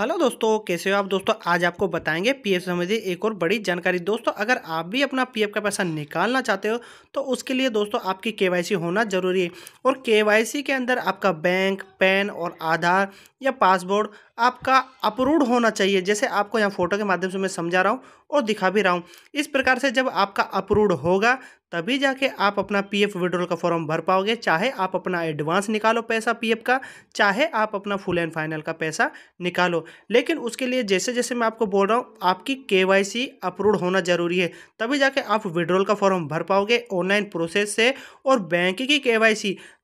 hello दोस्तों कैसे हो आप दोस्तों आज आपको बताएंगे पीएफ संबंधी एक और बड़ी जानकारी दोस्तों अगर आप भी अपना पीएफ का पैसा निकालना चाहते हो तो उसके लिए दोस्तों आपकी केवाईसी होना ज़रूरी है और केवाईसी के अंदर आपका बैंक पैन और आधार या पासपोर्ट आपका अप्रूव होना चाहिए जैसे आपको यहाँ फोटो के माध्यम से मैं समझा रहा हूँ और दिखा भी रहा हूँ इस प्रकार से जब आपका अपरूढ़ होगा तभी जाके आप अपना पीएफ विड्रॉल का फॉर्म भर पाओगे चाहे आप अपना एडवांस निकालो पैसा पीएफ का चाहे आप अपना फुल एंड फाइनल का पैसा निकालो लेकिन उसके लिए जैसे जैसे मैं आपको बोल रहा हूँ आपकी केवाईसी अप्रूव होना ज़रूरी है तभी जाके आप विड्रॉल का फॉर्म भर पाओगे ऑनलाइन प्रोसेस से और बैंक की के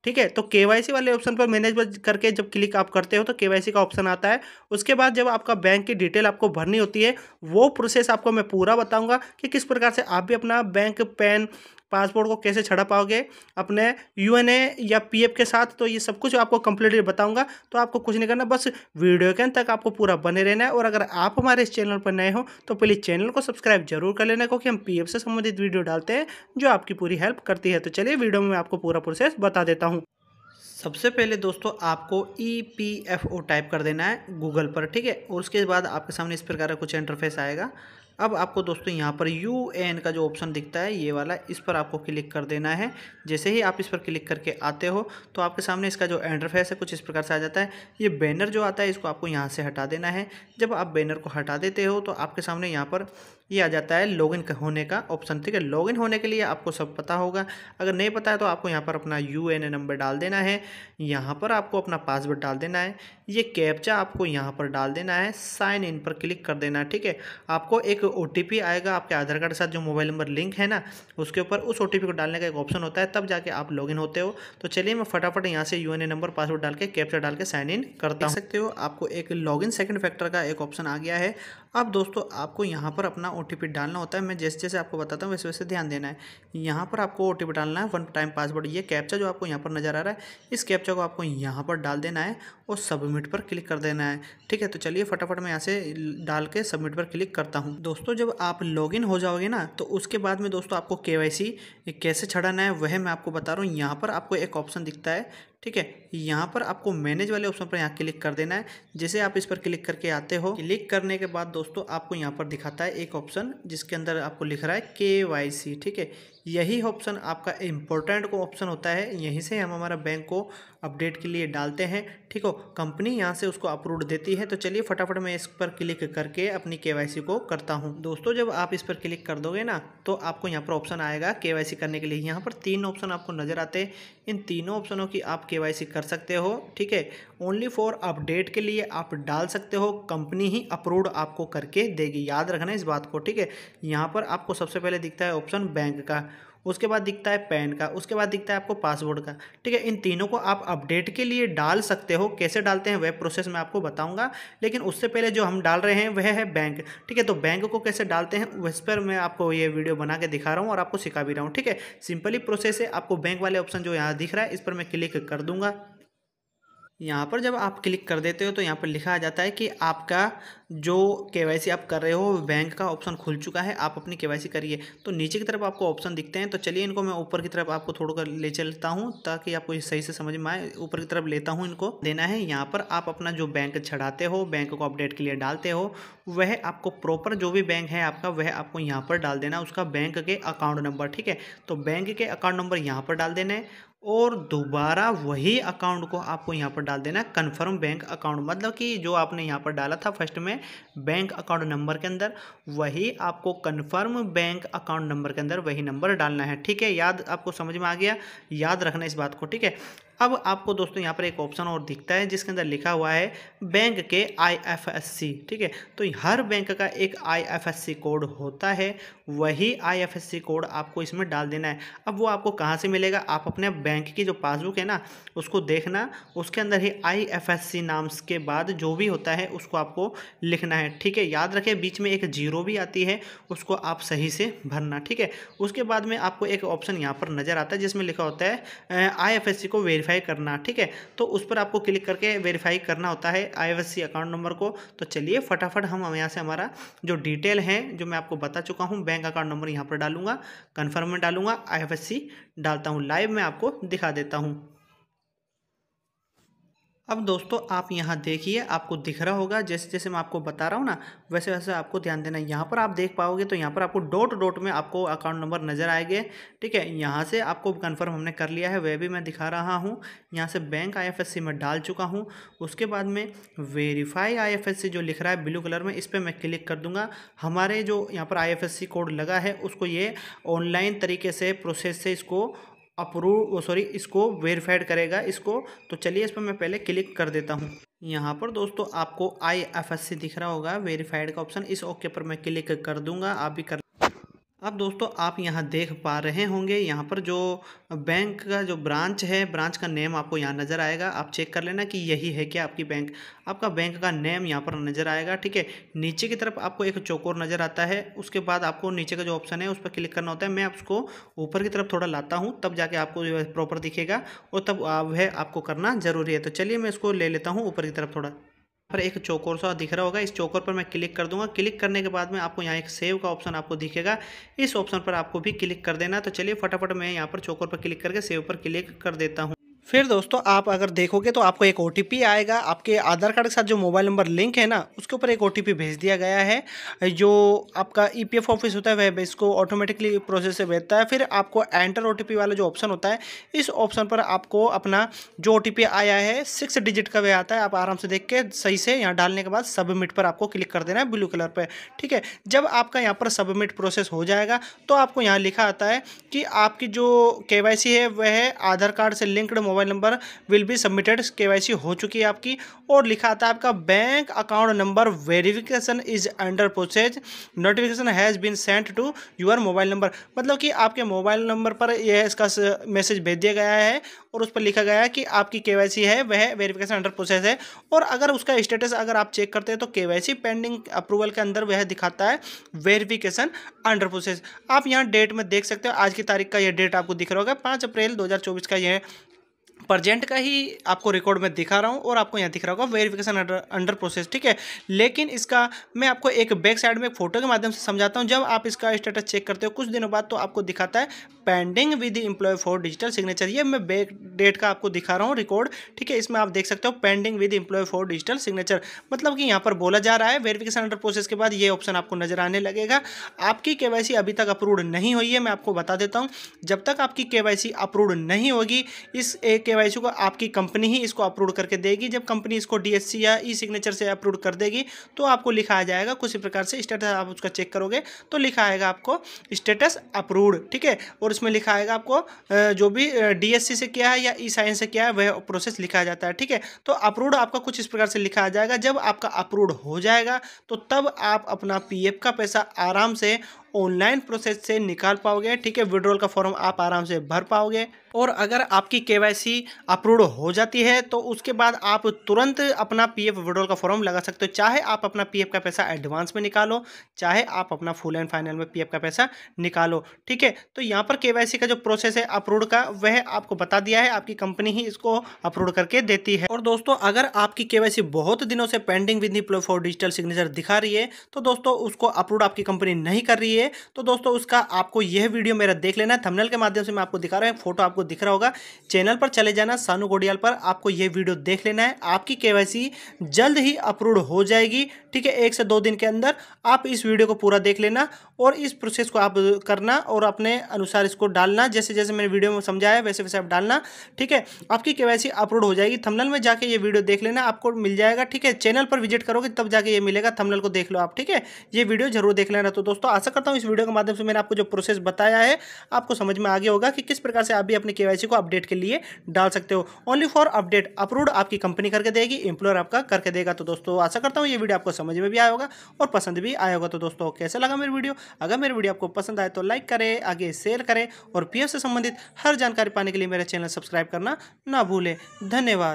ठीक है तो के वाले ऑप्शन पर मैनेज करके जब क्लिक आप करते हो तो के का ऑप्शन आता है उसके बाद जब आपका बैंक की डिटेल आपको भरनी होती है वो प्रोसेस आपको मैं पूरा बताऊंगा कि किस प्रकार से आप भी अपना बैंक पैन पासपोर्ट को कैसे छड़ा पाओगे अपने यू या पी के साथ तो ये सब कुछ आपको कंप्लीटली बताऊँगा तो आपको कुछ नहीं करना बस वीडियो के अंत तक आपको पूरा बने रहना है और अगर आप हमारे इस चैनल पर नए हो तो प्लीज़ चैनल को सब्सक्राइब जरूर कर लेना क्योंकि हम पी से संबंधित वीडियो डालते हैं जो आपकी पूरी हेल्प करती है तो चलिए वीडियो में आपको पूरा प्रोसेस बता देता हूँ सबसे पहले दोस्तों आपको E P F O type कर देना है गूगल पर ठीक है और उसके बाद आपके सामने इस प्रकार का कुछ इंटरफेस आएगा अब आपको दोस्तों यहाँ पर यू एन का जो ऑप्शन दिखता है ये वाला इस पर आपको क्लिक कर देना है जैसे ही आप इस पर क्लिक करके आते हो तो आपके सामने इसका जो इंटरफेस है कुछ इस प्रकार से आ जाता है ये बैनर जो आता है इसको आपको यहाँ से हटा देना है जब आप बैनर को हटा देते हो तो आपके सामने यहाँ पर ये आ जाता है लॉगिन होने का ऑप्शन ठीक है लॉगिन होने के लिए आपको सब पता होगा अगर नहीं पता है तो आपको यहाँ पर अपना यू एन ए नंबर डाल देना है यहाँ पर आपको अपना पासवर्ड डाल देना है ये कैप्चा आपको यहाँ पर डाल देना है साइन इन पर क्लिक कर देना है ठीक है आपको एक ओ टी पी आएगा आपके आधार कार्ड के साथ जो मोबाइल नंबर लिंक है ना उसके ऊपर उस ओ टी पी को डालने का एक ऑप्शन होता है तब जाके आप लॉगिन होते हो तो चलिए मैं फटाफट यहाँ से U A N number password डाल के कैप्चा डाल के साइन इन करता सकते हो आपको एक लॉगिन सेकंड फैक्टर का एक ऑप्शन आ गया है अब दोस्तों आपको यहाँ पर अपना ओ डालना होता है मैं जैसे जैसे आपको बताता हूँ वैसे वैसे ध्यान देना है यहाँ पर आपको ओ डालना है वन टाइम पासवर्ड ये कैप्चा जो आपको यहाँ पर नज़र आ रहा है इस कैप्चा को आपको यहाँ पर डाल देना है और सबमिट पर क्लिक कर देना है ठीक है तो चलिए फटाफट मैं यहाँ से डाल के सबमिट पर क्लिक करता हूँ दोस्तों जब आप लॉग हो जाओगे ना तो उसके बाद में दोस्तों आपको के कैसे छड़ाना है वह मैं आपको बता रहा हूँ यहाँ पर आपको एक ऑप्शन दिखता है ठीक है यहाँ पर आपको मैनेज वाले ऑप्शन पर यहाँ क्लिक कर देना है जैसे आप इस पर क्लिक करके आते हो क्लिक करने के बाद दोस्तों आपको यहाँ पर दिखाता है एक ऑप्शन जिसके अंदर आपको लिख रहा है के वाई सी ठीक है यही ऑप्शन आपका इम्पोर्टेंट को ऑप्शन होता है यहीं से हम हमारा बैंक को अपडेट के लिए डालते हैं ठीक हो कंपनी यहाँ से उसको अप्रूव देती है तो चलिए फटाफट मैं इस पर क्लिक करके अपनी के को करता हूँ दोस्तों जब आप इस पर क्लिक कर दोगे ना तो आपको यहाँ पर ऑप्शन आएगा के करने के लिए यहाँ पर तीन ऑप्शन आपको नज़र आते हैं इन तीनों ऑप्शनों की आप के कर सकते हो ठीक है ओनली फॉर अपडेट के लिए आप डाल सकते हो कंपनी ही अप्रूव आपको करके देगी याद रखना इस बात को ठीक है यहाँ पर आपको सबसे पहले दिखता है ऑप्शन बैंक का उसके बाद दिखता है पैन का उसके बाद दिखता है आपको पासवर्ड का ठीक है इन तीनों को आप अपडेट के लिए डाल सकते हो कैसे डालते हैं वेब प्रोसेस मैं आपको बताऊँगा लेकिन उससे पहले जो हम डाल रहे हैं वह है बैंक ठीक है तो बैंक को कैसे डालते हैं उस पर मैं आपको ये वीडियो बना के दिखा रहा हूँ और आपको सिखा भी रहा हूँ ठीक है सिंपली प्रोसेस है आपको बैंक वाले ऑप्शन जो यहाँ दिख रहा है इस पर मैं क्लिक कर दूंगा यहाँ पर जब आप क्लिक कर देते हो तो यहाँ पर लिखा आ जाता है कि आपका जो के आप कर रहे हो बैंक का ऑप्शन खुल चुका है आप अपनी के करिए तो नीचे की तरफ आपको ऑप्शन दिखते हैं तो चलिए इनको मैं ऊपर की तरफ आपको थोड़ा कर ले चलता हूँ ताकि आपको सही से समझ में आए ऊपर की तरफ लेता हूँ इनको देना है यहाँ पर आप अपना जो बैंक छड़ाते हो बैंक को अपडेट के लिए डालते हो वह आपको प्रॉपर जो भी बैंक है आपका वह आपको यहाँ पर डाल देना उसका बैंक के अकाउंट नंबर ठीक है तो बैंक के अकाउंट नंबर यहाँ पर डाल देना है और दोबारा वही अकाउंट को आपको यहाँ पर डाल देना है कन्फर्म बैंक अकाउंट मतलब कि जो आपने यहाँ पर डाला था फर्स्ट में बैंक अकाउंट नंबर के अंदर वही आपको कन्फर्म बैंक अकाउंट नंबर के अंदर वही नंबर डालना है ठीक है याद आपको समझ में आ गया याद रखना इस बात को ठीक है अब आपको दोस्तों यहाँ पर एक ऑप्शन और दिखता है जिसके अंदर लिखा हुआ है बैंक के आईएफएससी ठीक है तो हर बैंक का एक आईएफएससी कोड होता है वही आईएफएससी कोड आपको इसमें डाल देना है अब वो आपको कहाँ से मिलेगा आप अपने बैंक की जो पासबुक है ना उसको देखना उसके अंदर ही आईएफएससी नाम्स के बाद जो भी होता है उसको आपको लिखना है ठीक है याद रखें बीच में एक जीरो भी आती है उसको आप सही से भरना ठीक है उसके बाद में आपको एक ऑप्शन यहाँ पर नज़र आता है जिसमें लिखा होता है आई को वेरीफाई वेरीफाई करना ठीक है तो उस पर आपको क्लिक करके वेरीफाई करना होता है आई अकाउंट नंबर को तो चलिए फटाफट हम यहाँ से हमारा जो डिटेल है जो मैं आपको बता चुका हूँ बैंक अकाउंट नंबर यहाँ पर डालूंगा कन्फर्म में डालूंगा आई डालता हूँ लाइव में आपको दिखा देता हूँ अब दोस्तों आप यहाँ देखिए आपको दिख रहा होगा जैसे जैसे मैं आपको बता रहा हूँ ना वैसे वैसे आपको ध्यान देना है यहाँ पर आप देख पाओगे तो यहाँ पर आपको डॉट डॉट में आपको अकाउंट नंबर नज़र आएंगे ठीक है यहाँ से आपको कन्फर्म हमने कर लिया है वह भी मैं दिखा रहा हूँ यहाँ से बैंक आई में डाल चुका हूँ उसके बाद में वेरीफाई आई जो लिख रहा है ब्लू कलर में इस पर मैं क्लिक कर दूँगा हमारे जो यहाँ पर आई कोड लगा है उसको ये ऑनलाइन तरीके से प्रोसेस से इसको अप्रूव सॉरी इसको वेरीफाइड करेगा इसको तो चलिए इस पर मैं पहले क्लिक कर देता हूँ यहाँ पर दोस्तों आपको आई एफ एस सी दिख रहा होगा वेरीफाइड का ऑप्शन इस ओके पर मैं क्लिक कर दूंगा आप भी कर अब दोस्तों आप यहाँ देख पा रहे होंगे यहाँ पर जो बैंक का जो ब्रांच है ब्रांच का नेम आपको यहाँ नज़र आएगा आप चेक कर लेना कि यही है क्या आपकी बैंक आपका बैंक का नेम यहाँ पर नज़र आएगा ठीक है नीचे की तरफ आपको एक चौकोर नज़र आता है उसके बाद आपको नीचे का जो ऑप्शन है उस पर क्लिक करना होता है मैं उसको ऊपर की तरफ थोड़ा लाता हूँ तब जाके आपको जो है प्रॉपर दिखेगा और तब वह आपको करना ज़रूरी है तो चलिए मैं इसको ले लेता हूँ ऊपर की तरफ थोड़ा पर एक चौकोर सा दिख रहा होगा इस चौकोर पर मैं क्लिक कर दूंगा क्लिक करने के बाद में आपको यहाँ एक सेव का ऑप्शन आपको दिखेगा इस ऑप्शन पर आपको भी क्लिक कर देना तो चलिए फटाफट मैं यहाँ पर चौकोर पर क्लिक करके सेव पर क्लिक कर देता हूँ फिर दोस्तों आप अगर देखोगे तो आपको एक ओ आएगा आपके आधार कार्ड के साथ जो मोबाइल नंबर लिंक है ना उसके ऊपर एक ओ भेज दिया गया है जो आपका ई e ऑफिस होता है वह इसको ऑटोमेटिकली प्रोसेस से भेजता है फिर आपको एंटर ओ वाला जो ऑप्शन होता है इस ऑप्शन पर आपको अपना जो ओ आया है सिक्स डिजिट का वह आता है आप आराम से देख के सही से यहाँ डालने के बाद सबमिट पर आपको क्लिक कर देना है ब्लू कलर पर ठीक है जब आपका यहाँ पर सबमिट प्रोसेस हो जाएगा तो आपको यहाँ लिखा आता है कि आपकी जो के है वह आधार कार्ड से linked mobile mobile number will be submitted के हो चुकी है आपकी और लिखा आता है आपका bank account number verification is under process notification has been sent to your mobile number मतलब कि आपके मोबाइल नंबर पर यह इसका मैसेज भेज दिया गया है और उस पर लिखा गया है कि आपकी के है वह वेरिफिकेशन अंडर प्रोसेस है और अगर उसका स्टेटस अगर आप चेक करते हैं तो के पेंडिंग अप्रूवल के अंदर वह दिखाता है वेरिफिकेशन अंडर प्रोसेस आप यहाँ डेट में देख सकते हो आज की तारीख का यह डेट आपको दिख रहा होगा पाँच अप्रैल 2024 का यह प्रजेंट का ही आपको रिकॉर्ड में दिखा रहा हूँ और आपको यहाँ दिख रहा होगा वेरिफिकेशन अंडर अंडर प्रोसेस ठीक है लेकिन इसका मैं आपको एक बैक साइड में एक फोटो के माध्यम से समझाता हूँ जब आप इसका स्टेटस चेक करते हो कुछ दिनों बाद तो आपको दिखाता है pending with employ for digital signature ये मैं बैक डेट का आपको दिखा रहा हूँ रिकॉर्ड ठीक है इसमें आप देख सकते हो pending with employ for digital signature मतलब कि यहाँ पर बोला जा रहा है वेरिफिकेशन अंडर प्रोसेस के बाद ये ऑप्शन आपको नजर आने लगेगा आपकी के अभी तक अप्रूव नहीं हुई है मैं आपको बता देता हूँ जब तक आपकी के अप्रूव्ड नहीं होगी इस एक केवाईसी को आपकी कंपनी ही इसको अप्रूव करके देगी जब कंपनी इसको डीएससी या ई सिग्नेचर से अप्रूव कर देगी तो आपको लिखा आ जाएगा कुछ प्रकार से स्टेटस आप उसका चेक करोगे तो लिखा आएगा आपको स्टेटस अप्रूव ठीक है और इसमें लिखा आएगा आपको जो भी डीएससी से किया है या ई साइंस से किया है वह प्रोसेस लिखा जाता है ठीक है तो अप्रूव आपका कुछ इस प्रकार से लिखा आ जाएगा जब आपका अप्रूव हो जाएगा तो तब आप अपना पी का पैसा आराम से ऑनलाइन प्रोसेस से निकाल पाओगे ठीक है विड्रॉल का फॉर्म आप आराम से भर पाओगे और अगर आपकी केवाईसी अप्रूव हो जाती है तो उसके बाद आप तुरंत अपना पीएफ विड्रॉल का फॉर्म लगा सकते हो चाहे आप अपना पीएफ का पैसा एडवांस में निकालो चाहे आप अपना फुल एंड फाइनल में पीएफ का पैसा निकालो ठीक है तो यहाँ पर केवाईसी का जो प्रोसेस है अप्रूव का वह आपको बता दिया है आपकी कंपनी ही इसको अप्रूव करके देती है और दोस्तों अगर आपकी के बहुत दिनों से pending with for digital signature दिखा रही है तो दोस्तों उसको अप्रूव आपकी कंपनी नहीं कर रही है है तो दोस्तों उसका आपको यह वीडियो मेरा देख लेना है थंबनेल के माध्यम से मैं आपको दिखा रहा हूँ फोटो आपको दिख रहा होगा चैनल पर चले जाना सानू गोडियाल पर आपको यह वीडियो देख लेना है आपकी के जल्द ही अप्रूव हो जाएगी ठीक है एक से दो दिन के अंदर आप इस वीडियो को पूरा देख लेना और इस प्रोसेस को आप करना और अपने अनुसार इसको डालना जैसे जैसे मैंने वीडियो में समझाया वैसे वैसे आप डालना ठीक है आपकी के अपलोड हो जाएगी थमनल में जाके ये वीडियो देख लेना आपको मिल जाएगा ठीक है चैनल पर विजिट करोगे तब जाके ये मिलेगा थमनल को देख लो आप ठीक है ये वीडियो जरूर देख लेना तो दोस्तों आशा करता हूँ हूँ इस वीडियो के माध्यम से मैंने आपको जो प्रोसेस बताया है आपको समझ में आगे होगा कि किस प्रकार से आप भी अपने के को अपडेट के लिए डाल सकते हो ओनली फॉर अपडेट अप्रूव आपकी कंपनी करके देगी एम्प्लॉयर आपका करके देगा तो दोस्तों आशा करता हूँ ये वीडियो आपको समझ में भी आया होगा और पसंद भी आया होगा तो दोस्तों कैसे लगा मेरी वीडियो अगर मेरी वीडियो आपको पसंद आए तो लाइक करें आगे शेयर करें और पीएफ से संबंधित हर जानकारी पाने के लिए मेरा चैनल सब्सक्राइब करना ना भूलें धन्यवाद